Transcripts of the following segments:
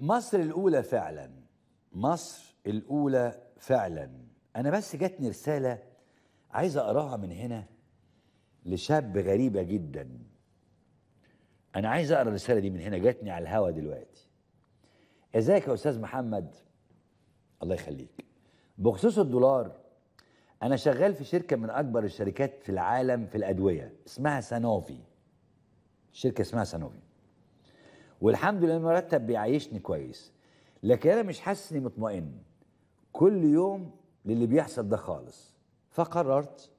مصر الاولى فعلا مصر الاولى فعلا انا بس جاتني رساله عايز اقراها من هنا لشاب غريبه جدا انا عايز اقرا الرساله دي من هنا جاتني على الهوا دلوقتي ازيك يا استاذ محمد الله يخليك بخصوص الدولار انا شغال في شركه من اكبر الشركات في العالم في الادويه اسمها سانوفي شركه اسمها سانوفي والحمد لله المرتب بيعيشني كويس لكن انا مش حاسس اني مطمئن كل يوم للي بيحصل ده خالص فقررت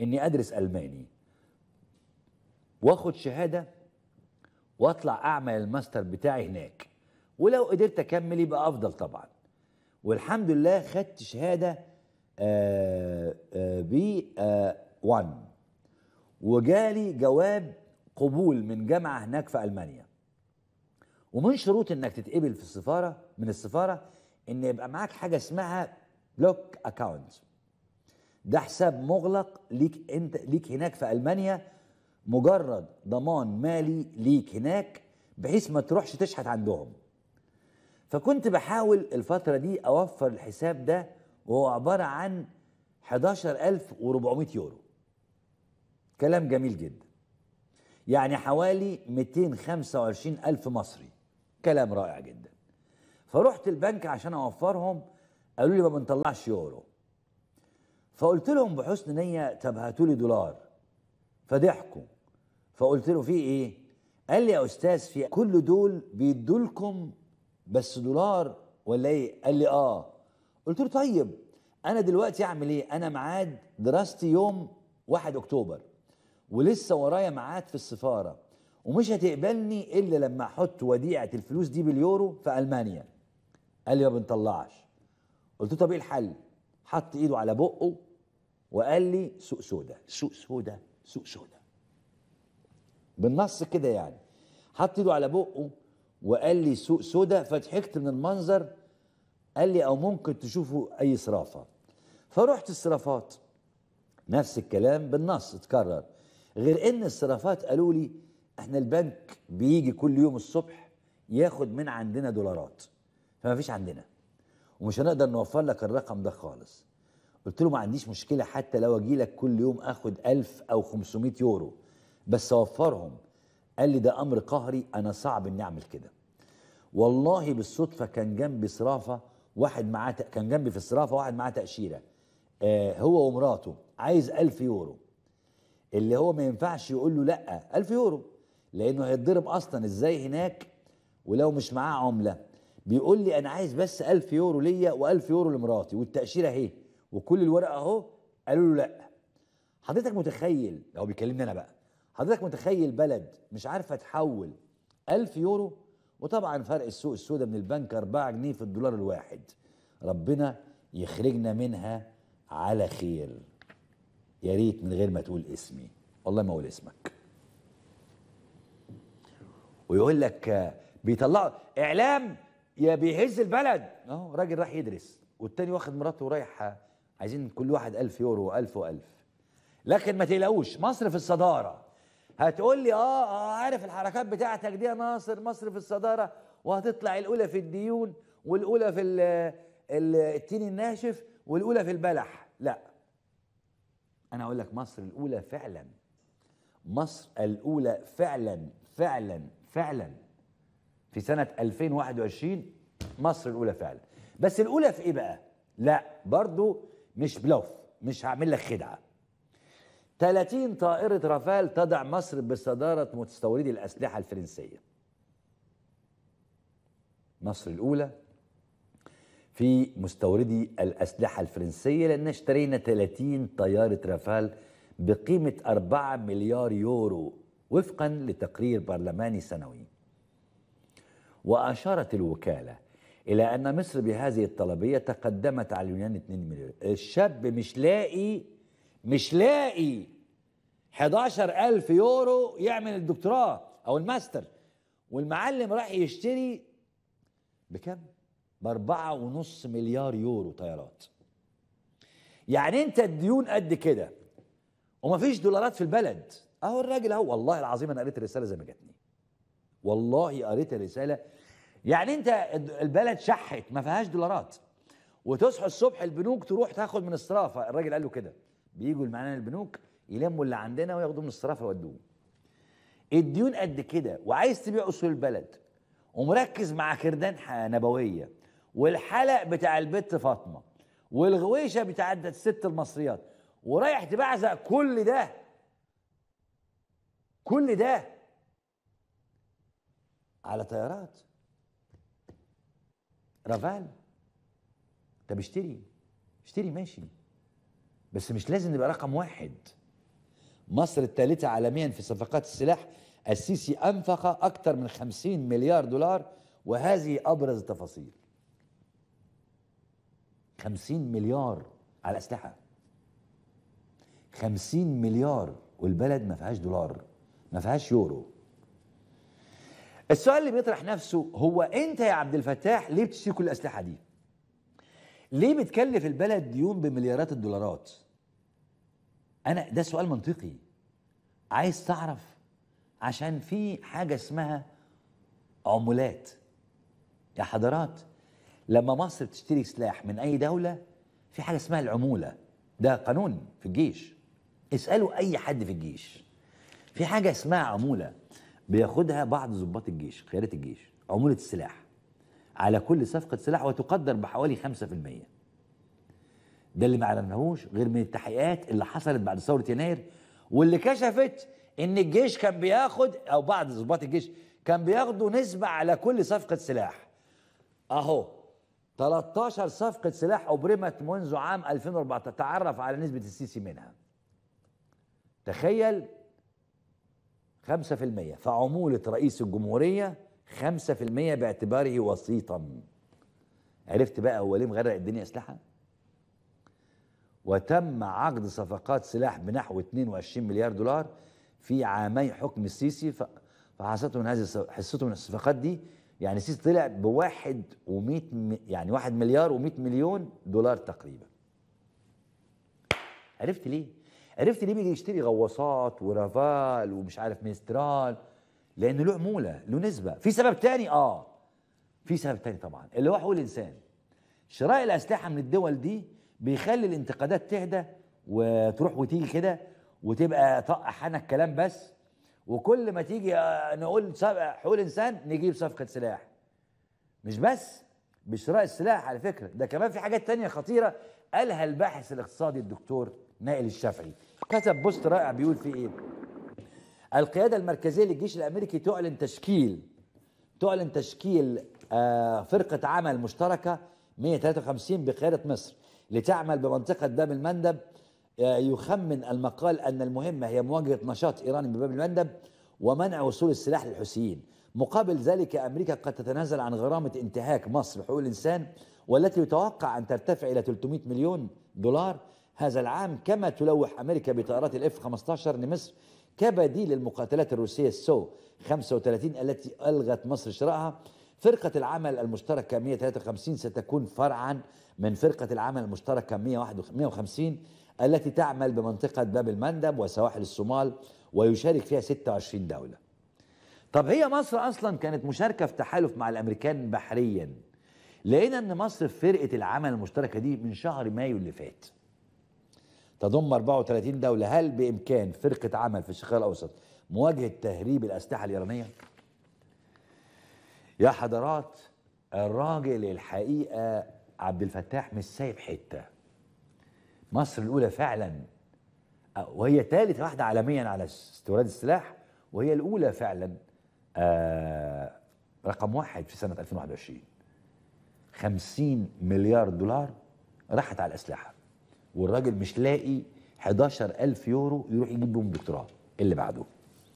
اني ادرس الماني واخد شهاده واطلع اعمل الماستر بتاعي هناك ولو قدرت اكمل يبقى افضل طبعا والحمد لله خدت شهاده آه، آه، بي 1 آه، وجالي جواب قبول من جامعه هناك في المانيا ومن شروط انك تتقبل في السفاره من السفاره ان يبقى معاك حاجه اسمها بلوك اكاونت ده حساب مغلق ليك انت ليك هناك في المانيا مجرد ضمان مالي ليك هناك بحيث ما تروحش تشحت عندهم فكنت بحاول الفتره دي اوفر الحساب ده وهو عباره عن 11400 يورو كلام جميل جدا يعني حوالي 225000 مصري كلام رائع جدا فرحت البنك عشان اوفرهم قالوا لي ما بنطلعش يورو فقلت لهم بحسن نيه طب هاتوا لي دولار فضحكوا فقلت له في ايه قال لي يا استاذ في كل دول بيدوا لكم بس دولار ولا ايه قال لي اه قلت له طيب انا دلوقتي اعمل ايه انا معاد دراستي يوم 1 اكتوبر ولسه ورايا معاد في السفاره ومش هتقبلني الا لما احط وديعه الفلوس دي باليورو في المانيا قال لي ما بنطلعش قلت له طب ايه الحل حط ايده على بقه وقال لي سوق سودا سوق سودا سوق سودا بالنص كده يعني حط ايده على بقه وقال لي سوق سودا فضحكت من المنظر قال لي او ممكن تشوفوا اي صرافه فرحت الصرافات نفس الكلام بالنص اتكرر غير ان الصرافات قالوا لي احنا البنك بيجي كل يوم الصبح ياخد من عندنا دولارات فما فيش عندنا ومش هنقدر نوفر لك الرقم ده خالص قلت له ما عنديش مشكله حتى لو اجي لك كل يوم اخد 1000 او 500 يورو بس اوفرهم قال لي ده امر قهري انا صعب اني اعمل كده والله بالصدفه كان جنبي صرافه واحد معاه ت... كان جنبي في الصرافه واحد معاه تاشيره آه هو ومراته عايز 1000 يورو اللي هو ما ينفعش يقول له لا 1000 يورو لانه هيتضرب اصلا ازاي هناك ولو مش معاه عمله بيقول لي انا عايز بس 1000 يورو ليا و1000 يورو لمراتي والتاشيره اهي وكل الورقه اهو قالوا له لا حضرتك متخيل هو بيكلمني انا بقى حضرتك متخيل بلد مش عارفه تحول 1000 يورو وطبعا فرق السوق السوداء من البنك 4 جنيه في الدولار الواحد ربنا يخرجنا منها على خير يا ريت من غير ما تقول اسمي والله ما اقول اسمك ويقول لك بيطلعوا اعلام يا بيهز البلد اهو راجل راح يدرس والتاني واخد مراته ورايح عايزين كل واحد 1000 يورو و1000 و1000 لكن ما تقلقوش مصر في الصداره هتقول لي اه اه عارف الحركات بتاعتك دي يا ناصر مصر في الصداره وهتطلع الاولى في الديون والاولى في التين الناشف والاولى في البلح لا انا اقول لك مصر الاولى فعلا مصر الاولى فعلا فعلا فعلا في سنة 2021 مصر الأولى فعلا بس الأولى في إيه بقى؟ لا برضو مش بلوف مش هعمل لك خدعة 30 طائرة رافال تضع مصر بصدارة مستوردي الأسلحة الفرنسية مصر الأولى في مستوردي الأسلحة الفرنسية لأن اشترينا 30 طيارة رافال بقيمة 4 مليار يورو وفقا لتقرير برلماني سنوي وأشارت الوكالة إلى أن مصر بهذه الطلبية تقدمت على اليونان 2 مليون الشاب مش لاقي مش لاقي 11000 يورو يعمل الدكتوراه أو الماستر والمعلم راح يشتري بكم؟ بأربعة ونص مليار يورو طيارات يعني أنت الديون قد كده ومفيش دولارات في البلد اهو الراجل اهو والله العظيم انا قريت الرساله زي ما جاتني والله قريت الرساله يعني انت البلد شحت ما فيهاش دولارات وتصحوا الصبح البنوك تروح تاخد من الصرافه الراجل قال له كده بيجوا معانا البنوك يلموا اللي عندنا وياخدوا من الصرافه يودوه الديون قد كده وعايز تبيع اصول البلد ومركز مع كردان نبويه والحلق بتاع البت فاطمه والغويشه بتاع الست المصريات ورايح تبعزق كل ده كل ده على طيارات رافال طب اشتري اشتري ماشي بس مش لازم نبقى رقم واحد مصر الثالثة عالميا في صفقات السلاح السيسي أنفق أكثر من 50 مليار دولار وهذه أبرز التفاصيل 50 مليار على أسلحة 50 مليار والبلد ما فيهاش دولار ما فيهاش يورو السؤال اللي بيطرح نفسه هو انت يا عبد الفتاح ليه بتشتري كل الاسلحه دي ليه بتكلف البلد ديون بمليارات الدولارات انا ده سؤال منطقي عايز تعرف عشان في حاجه اسمها عمولات يا حضرات لما مصر بتشتري سلاح من اي دوله في حاجه اسمها العموله ده قانون في الجيش اسالوا اي حد في الجيش في حاجه اسمها عموله بياخدها بعض ضباط الجيش خيارة الجيش عموله السلاح على كل صفقه سلاح وتقدر بحوالي 5% ده اللي ما علمناهوش غير من التحقيقات اللي حصلت بعد ثوره يناير واللي كشفت ان الجيش كان بياخد او بعض ضباط الجيش كان بياخدوا نسبه على كل صفقه سلاح اهو 13 صفقة سلاح أبرمت منذ عام 2014 تعرف على نسبة السيسي منها تخيل 5% فعمولة رئيس الجمهورية 5% باعتباره وسيطا عرفت بقى هو ليه مغرق الدنيا اسلحه؟ وتم عقد صفقات سلاح بنحو 22 مليار دولار في عامي حكم السيسي فحصته من هذه حصته من الصفقات دي يعني السيسي طلع بواحد ومئة يعني واحد مليار و100 مليون دولار تقريبا عرفت ليه؟ عرفت ليه بيجي يشتري غواصات ورافال ومش عارف ميسترال لانه له عموله له نسبه في سبب تاني اه في سبب تاني طبعا اللي هو حقوق الانسان شراء الاسلحه من الدول دي بيخلي الانتقادات تهدى وتروح وتيجي كده وتبقى طق حنك كلام بس وكل ما تيجي آه، نقول حقوق الانسان نجيب صفقه سلاح مش بس بشراء السلاح على فكره ده كمان في حاجات تانية خطيره قالها الباحث الاقتصادي الدكتور نائل الشافعي كتب بوست رائع بيقول فيه ايه القياده المركزيه للجيش الامريكي تعلن تشكيل تعلن تشكيل آه، فرقه عمل مشتركه 153 بقياده مصر لتعمل بمنطقه باب المندب آه، يخمن المقال ان المهمه هي مواجهه نشاط ايراني بباب المندب ومنع وصول السلاح للحوثيين مقابل ذلك امريكا قد تتنازل عن غرامه انتهاك مصر حقوق الانسان والتي يتوقع ان ترتفع الى 300 مليون دولار هذا العام كما تلوح أمريكا بطائرات الاف 15 لمصر كبديل للمقاتلات الروسية السو 35 التي ألغت مصر شرائها فرقة العمل المشتركة 153 ستكون فرعا من فرقة العمل المشتركة 151 التي تعمل بمنطقة باب المندب وسواحل الصومال ويشارك فيها 26 دولة طب هي مصر أصلا كانت مشاركة في تحالف مع الأمريكان بحريا لقينا أن مصر في فرقة العمل المشتركة دي من شهر مايو اللي فات تضم 34 دولة هل بإمكان فرقة عمل في الشرق الأوسط مواجهة تهريب الأسلحة الإيرانية؟ يا حضرات الراجل الحقيقة عبد الفتاح مش سايب حتة مصر الأولى فعلا وهي ثالث واحدة عالميا على استيراد السلاح وهي الأولى فعلا آه، رقم واحد في سنة 2021 50 مليار دولار راحت على الأسلحة والراجل مش لاقي 11000 يورو يروح يجيب بيهم دكتوراه إيه اللي بعده